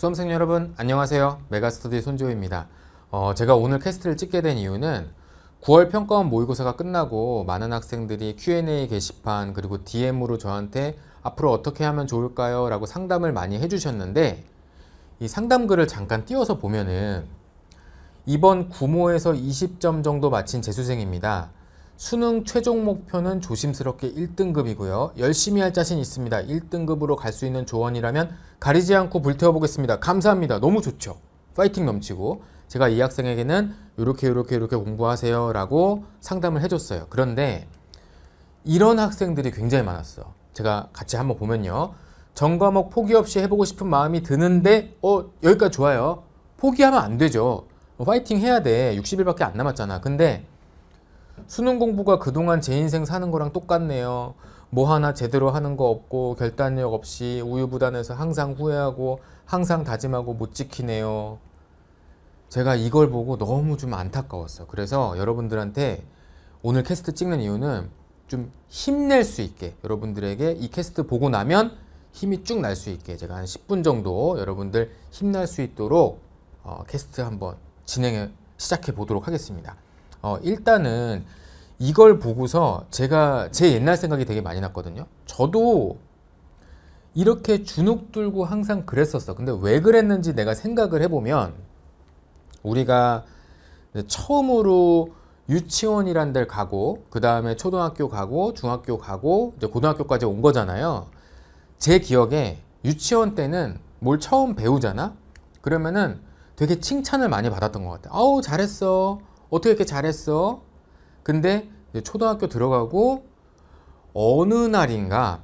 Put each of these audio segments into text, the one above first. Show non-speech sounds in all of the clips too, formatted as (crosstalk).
수험생 여러분 안녕하세요 메가스터디 손지호입니다 어, 제가 오늘 캐스트를 찍게 된 이유는 9월 평가원 모의고사가 끝나고 많은 학생들이 Q&A 게시판 그리고 DM으로 저한테 앞으로 어떻게 하면 좋을까요? 라고 상담을 많이 해주셨는데 이 상담글을 잠깐 띄워서 보면은 이번 구모에서 20점 정도 마친 재수생입니다 수능 최종 목표는 조심스럽게 1등급이고요. 열심히 할 자신 있습니다. 1등급으로 갈 수 있는 조언이라면 가리지 않고 불태워보겠습니다. 감사합니다. 너무 좋죠. 파이팅 넘치고 제가 이 학생에게는 이렇게 이렇게 이렇게 공부하세요 라고 상담을 해줬어요. 그런데 이런 학생들이 굉장히 많았어. 제가 같이 한번 보면요. 전 과목 포기 없이 해보고 싶은 마음이 드는데 어 여기까지 좋아요. 포기하면 안 되죠. 어, 파이팅 해야 돼. 60일밖에 안 남았잖아. 근데 수능 공부가 그동안 제 인생 사는 거랑 똑같네요. 뭐 하나 제대로 하는 거 없고 결단력 없이 우유부단해서 항상 후회하고 항상 다짐하고 못 지키네요. 제가 이걸 보고 너무 좀 안타까웠어요. 그래서 여러분들한테 오늘 캐스트 찍는 이유는 좀 힘낼 수 있게 여러분들에게 이 캐스트 보고 나면 힘이 쭉 날 수 있게 제가 한 10분 정도 여러분들 힘날 수 있도록 어, 캐스트 한번 진행해 시작해 보도록 하겠습니다. 어, 일단은 이걸 보고서 제가 제 옛날 생각이 되게 많이 났거든요. 저도 이렇게 주눅 들고 항상 그랬었어. 근데 왜 그랬는지 내가 생각을 해보면 우리가 처음으로 유치원이란 데를 가고 그 다음에 초등학교 가고 중학교 가고 이제 고등학교까지 온 거잖아요. 제 기억에 유치원 때는 뭘 처음 배우잖아. 그러면은 되게 칭찬을 많이 받았던 것 같아. 아우 잘했어. 어떻게 이렇게 잘했어? 근데 초등학교 들어가고 어느 날인가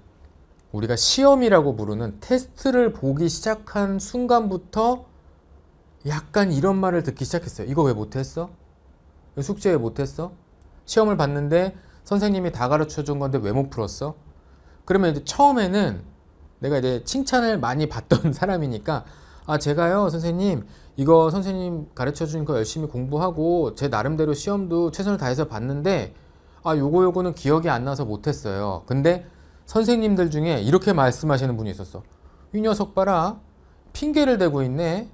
우리가 시험이라고 부르는 테스트를 보기 시작한 순간부터 약간 이런 말을 듣기 시작했어요. 이거 왜 못했어? 숙제 왜 못했어? 시험을 봤는데 선생님이 다 가르쳐 준 건데 왜 못 풀었어? 그러면 이제 처음에는 내가 이제 칭찬을 많이 받던 (laughs) 사람이니까 아 제가요 선생님 이거 선생님 가르쳐 주신 거 열심히 공부하고 제 나름대로 시험도 최선을 다해서 봤는데 아 요거 요거는 기억이 안 나서 못했어요 근데 선생님들 중에 이렇게 말씀하시는 분이 있었어 이 녀석 봐라 핑계를 대고 있네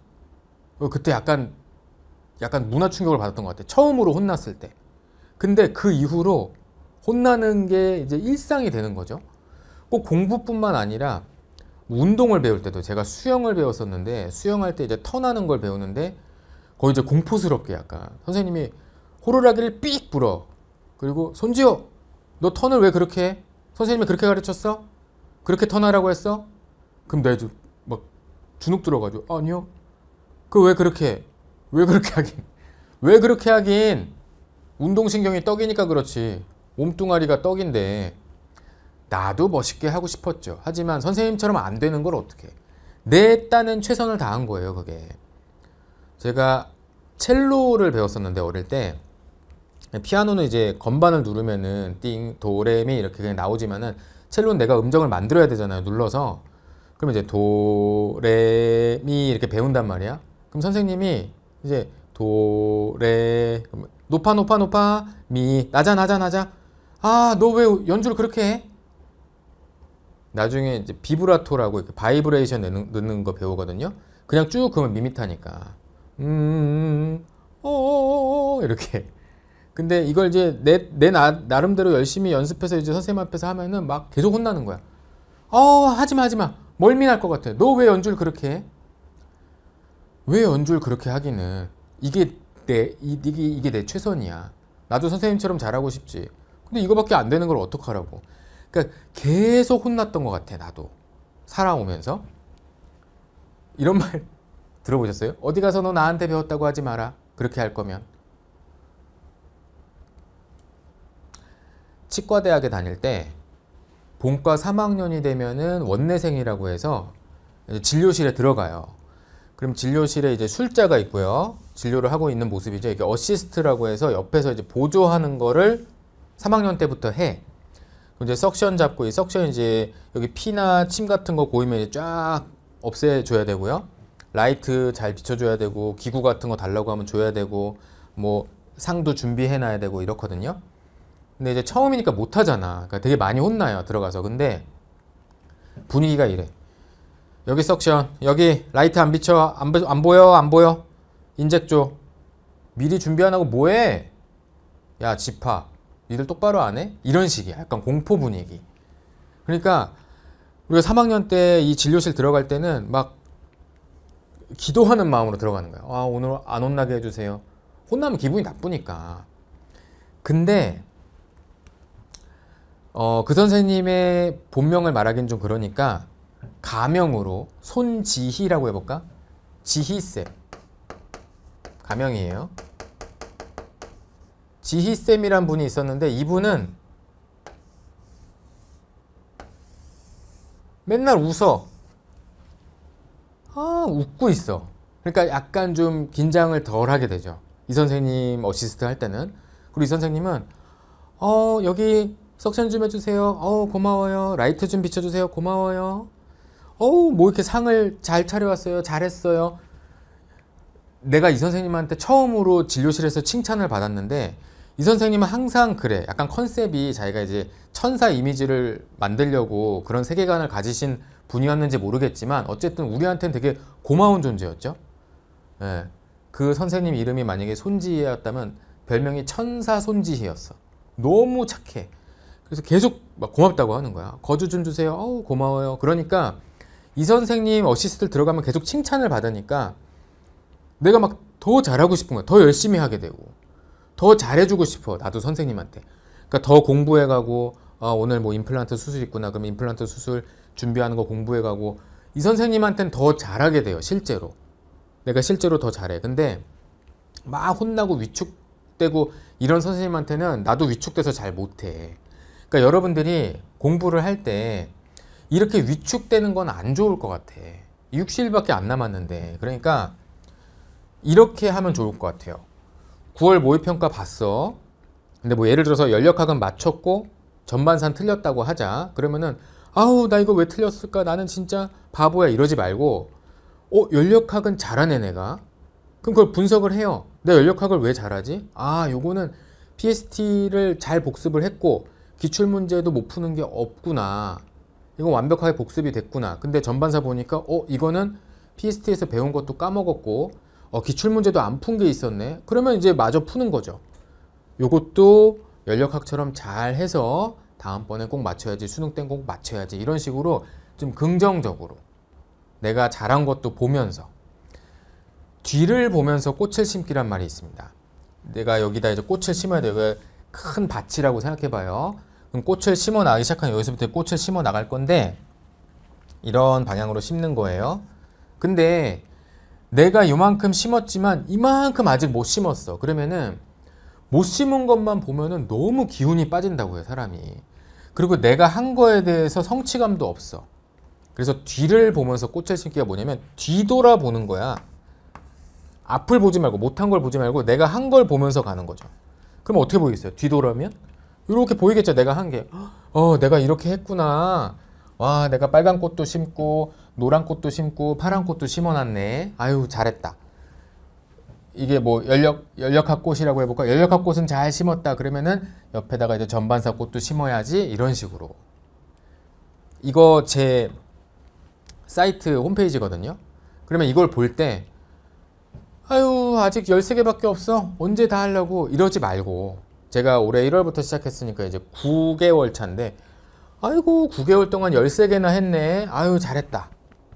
어, 그때 약간 약간 문화 충격을 받았던 것 같아 처음으로 혼났을 때 근데 그 이후로 혼나는 게 이제 일상이 되는 거죠 꼭 공부뿐만 아니라 운동을 배울 때도 제가 수영을 배웠었는데 수영할 때 이제 턴하는 걸 배우는데 거의 이제 공포스럽게 약간 선생님이 호루라기를 삑 불어 그리고 손지호 너 턴을 왜 그렇게 해? 선생님이 그렇게 가르쳤어? 그렇게 턴하라고 했어? 그럼 내가 막 주눅 들어가지고 아니요 그 왜 그렇게 해? 왜 그렇게 하긴 왜 그렇게 하긴 운동신경이 떡이니까 그렇지 몸뚱아리가 떡인데 나도 멋있게 하고 싶었죠. 하지만 선생님처럼 안 되는 걸 어떻게. 내 딴은 최선을 다한 거예요, 그게. 제가 첼로를 배웠었는데 어릴 때 피아노는 이제 건반을 누르면은 띵 도레미 이렇게 그냥 나오지만은 첼로는 내가 음정을 만들어야 되잖아요 눌러서 그러면 이제 도레미 이렇게 배운단 말이야 그럼 선생님이 이제 도레 높아 높아 높아 미 낮아 낮아 낮아 아너 왜 연주를 그렇게 해? 나중에 이제 비브라토라고 바이브레이션 넣는, 넣는, 거 배우거든요. 그냥 쭉 그러면 밋밋하니까. 음, 음, 음 어, 어, 어, 어 이렇게. 근데 이걸 이제 내, 내 나, 나름대로 열심히 연습해서 이제 선생님 앞에서 하면은 막 계속 혼나는 거야. 어, 하지마, 하지마. 멀미날 것 같아. 너 왜 연주를 그렇게 해? 왜 연주를 그렇게 하기는? 이게 내, 이, 이게, 이게 내 최선이야. 나도 선생님처럼 잘하고 싶지. 근데 이거밖에 안 되는 걸 어떡하라고. 그러니까 계속 혼났던 것 같아 나도 살아오면서 이런 말 (laughs) 들어보셨어요? 어디 가서 너 나한테 배웠다고 하지 마라 그렇게 할 거면 치과대학에 다닐 때 본과 3학년이 되면은 원내생이라고 해서 진료실에 들어가요. 그럼 진료실에 이제 술자가 있고요. 진료를 하고 있는 모습이죠. 이게 어시스트라고 해서 옆에서 이제 보조하는 거를 3학년 때부터 해. 이제 석션 잡고 이 석션 이제 여기 피나 침 같은 거 고이면 쫙 없애줘야 되고요. 라이트 잘 비춰줘야 되고 기구 같은 거 달라고 하면 줘야 되고 뭐 상도 준비해놔야 되고 이렇거든요. 근데 이제 처음이니까 못하잖아. 그러니까 되게 많이 혼나요 들어가서. 근데 분위기가 이래. 여기 석션, 여기 라이트 안 비춰, 안, 안 보여, 안 보여. 인젝 줘. 미리 준비 안 하고 뭐해? 야 지파. 니들 똑바로 안 해? 이런 식이야. 약간 공포 분위기. 그러니까 우리가 3학년 때 이 진료실 들어갈 때는 막 기도하는 마음으로 들어가는 거야. 아, 오늘 안 혼나게 해주세요. 혼나면 기분이 나쁘니까. 근데, 어, 그 선생님의 본명을 말하긴 좀 그러니까, 가명으로, 손지희라고 해볼까? 지희쌤. 가명이에요. 지희쌤이란 분이 있었는데 이분은 맨날 웃어. 아, 웃고 있어. 그러니까 약간 좀 긴장을 덜 하게 되죠. 이 선생님 어시스트 할 때는. 그리고 이 선생님은, 어, 여기 석션 좀 해주세요. 어, 고마워요. 라이트 좀 비춰주세요. 고마워요. 어우, 뭐 이렇게 상을 잘 차려왔어요. 잘했어요. 내가 이 선생님한테 처음으로 진료실에서 칭찬을 받았는데 이 선생님은 항상 그래. 약간 컨셉이 자기가 이제 천사 이미지를 만들려고 그런 세계관을 가지신 분이었는지 모르겠지만 어쨌든 우리한테는 되게 고마운 존재였죠. 예. 그 선생님 이름이 만약에 손지혜였다면 별명이 천사 손지혜였어. 너무 착해. 그래서 계속 막 고맙다고 하는 거야. 거주 좀 주세요. 어우 고마워요. 그러니까 이 선생님 어시스트를 들어가면 계속 칭찬을 받으니까 내가 막 더 잘하고 싶은 거야. 더 열심히 하게 되고. 더 잘해주고 싶어. 나도 선생님한테. 그러니까 더 공부해가고 어, 오늘 뭐 임플란트 수술 있구나. 그럼 임플란트 수술 준비하는 거 공부해가고 이 선생님한테는 더 잘하게 돼요. 실제로. 내가 실제로 더 잘해. 근데 막 혼나고 위축되고 이런 선생님한테는 나도 위축돼서 잘 못해. 그러니까 여러분들이 공부를 할 때 이렇게 위축되는 건 안 좋을 것 같아. 60일밖에 안 남았는데. 그러니까 이렇게 하면 좋을 것 같아요. 9월 모의평가 봤어. 근데 뭐 예를 들어서 연력학은 맞췄고 전반산 틀렸다고 하자. 그러면은 아우 나 이거 왜 틀렸을까? 나는 진짜 바보야 이러지 말고 어 연력학은 잘하네 내가. 그럼 그걸 분석을 해요. 내 연력학을 왜 잘하지? 아 요거는 PST를 잘 복습을 했고 기출문제도 못 푸는 게 없구나. 이건 완벽하게 복습이 됐구나. 근데 전반사 보니까 어 이거는 PST에서 배운 것도 까먹었고 어, 기출문제도 안 푼 게 있었네. 그러면 이제 마저 푸는 거죠. 요것도 연력학처럼 잘 해서 다음번에 꼭 맞춰야지, 수능 땐 꼭 맞춰야지. 이런 식으로 좀 긍정적으로 내가 잘한 것도 보면서 뒤를 보면서 꽃을 심기란 말이 있습니다. 내가 여기다 이제 꽃을 심어야 돼요. 큰 밭이라고 생각해봐요. 그럼 꽃을 심어 나기 시작한 여기서부터 꽃을 심어 나갈 건데 이런 방향으로 심는 거예요. 근데 내가 이만큼 심었지만 이만큼 아직 못 심었어. 그러면은 못 심은 것만 보면은 너무 기운이 빠진다고요, 사람이. 그리고 내가 한 거에 대해서 성취감도 없어. 그래서 뒤를 보면서 꽃을 심기가 뭐냐면 뒤돌아보는 거야. 앞을 보지 말고 못한 걸 보지 말고 내가 한 걸 보면서 가는 거죠. 그럼 어떻게 보이겠어요? 뒤돌아면 이렇게 보이겠죠. 내가 한 게. 어, 내가 이렇게 했구나. 와 내가 빨간 꽃도 심고 노란 꽃도 심고 파란 꽃도 심어놨네 아유 잘했다 이게 뭐 연력 연력학 꽃이라고 해볼까 연력학 꽃은 잘 심었다 그러면은 옆에다가 이제 전반사 꽃도 심어야지 이런 식으로 이거 제 사이트 홈페이지거든요 그러면 이걸 볼 때 아유 아직 13개밖에 없어 언제 다 하려고 이러지 말고 제가 올해 1월부터 시작했으니까 이제 9개월 차인데 아이고 9개월 동안 13개나 했네 아유 잘했다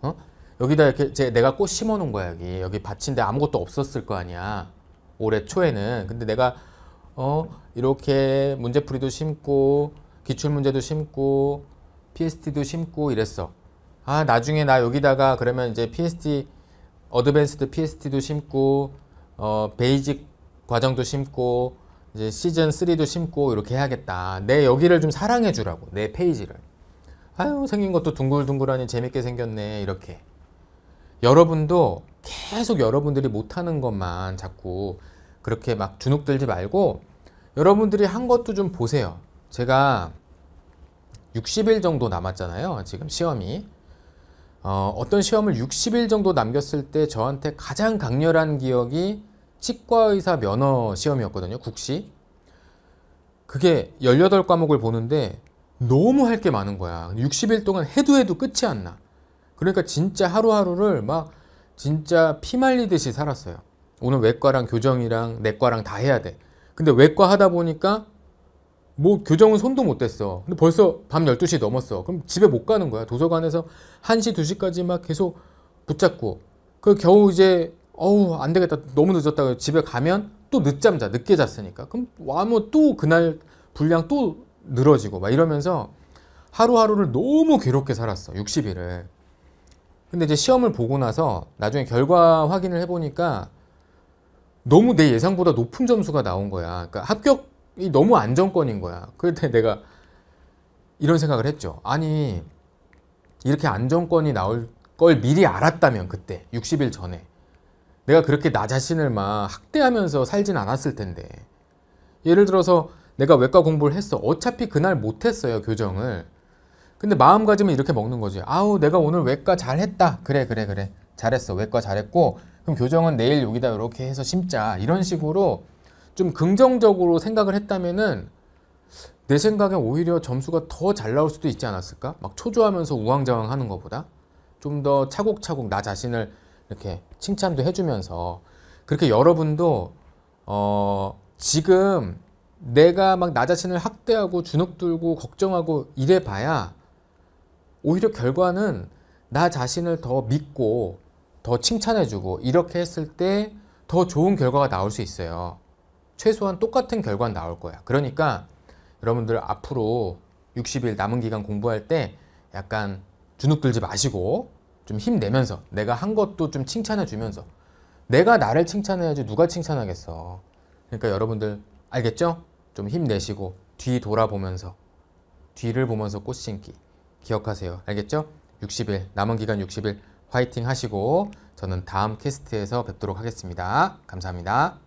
어? 여기다 이렇게 제, 내가 꽃 심어 놓은 거야 여기 여기 밭인데 아무것도 없었을 거 아니야 올해 초에는 근데 내가 어 이렇게 문제풀이도 심고 기출문제도 심고 PST도 심고 이랬어 아 나중에 나 여기다가 그러면 이제 PST 어드밴스드 PST도 심고 어 베이직 과정도 심고 이제 시즌 3도 심고 이렇게 해야겠다. 내 여기를 좀 사랑해 주라고. 내 페이지를. 아유, 생긴 것도 둥글둥글하니 재밌게 생겼네. 이렇게. 여러분도 계속 여러분들이 못하는 것만 자꾸 그렇게 막 주눅들지 말고 여러분들이 한 것도 좀 보세요. 제가 60일 정도 남았잖아요. 지금 시험이. 어, 어떤 시험을 60일 정도 남겼을 때 저한테 가장 강렬한 기억이 치과의사 면허 시험이었거든요. 국시. 그게 18과목을 보는데 너무 할 게 많은 거야. 60일 동안 해도 해도 끝이 안 나. 그러니까 진짜 하루하루를 막 진짜 피말리듯이 살았어요. 오늘 외과랑 교정이랑 내과랑 다 해야 돼. 근데 외과 하다 보니까 뭐 교정은 손도 못 댔어. 근데 벌써 밤 12시 넘었어. 그럼 집에 못 가는 거야. 도서관에서 1시, 2시까지 막 계속 붙잡고. 그 겨우 이제 어우 안 되겠다 너무 늦었다 집에 가면 또 늦잠 자 늦게 잤으니까 그럼 와뭐 또 그날 분량 또 늘어지고 막 이러면서 하루하루를 너무 괴롭게 살았어 60일을 근데 이제 시험을 보고 나서 나중에 결과 확인을 해보니까 너무 내 예상보다 높은 점수가 나온 거야 그러니까 합격이 너무 안정권인 거야 그때 내가 이런 생각을 했죠 아니 이렇게 안정권이 나올 걸 미리 알았다면 그때 60일 전에 내가 그렇게 나 자신을 막 학대하면서 살진 않았을 텐데 예를 들어서 내가 외과 공부를 했어 어차피 그날 못했어요 교정을 근데 마음가짐은 이렇게 먹는 거지 아우 내가 오늘 외과 잘했다 그래 그래 그래 잘했어 외과 잘했고 그럼 교정은 내일 여기다 이렇게 해서 심자 이런 식으로 좀 긍정적으로 생각을 했다면은 내 생각에 오히려 점수가 더 잘 나올 수도 있지 않았을까 막 초조하면서 우왕좌왕 하는 것보다 좀 더 차곡차곡 나 자신을 이렇게 칭찬도 해주면서 그렇게 여러분도 어 지금 내가 막 나 자신을 학대하고 주눅들고 걱정하고 이래 봐야 오히려 결과는 나 자신을 더 믿고 더 칭찬해주고 이렇게 했을 때 더 좋은 결과가 나올 수 있어요. 최소한 똑같은 결과는 나올 거야. 그러니까 여러분들 앞으로 60일 남은 기간 공부할 때 약간 주눅 들지 마시고 좀 힘내면서 내가 한 것도 좀 칭찬해 주면서 내가 나를 칭찬해야지 누가 칭찬하겠어. 그러니까 여러분들 알겠죠? 좀 힘내시고 뒤 돌아보면서 뒤를 보면서 꽃신기 기억하세요. 알겠죠? 60일 남은 기간 60일 화이팅 하시고 저는 다음 캐스트에서 뵙도록 하겠습니다. 감사합니다.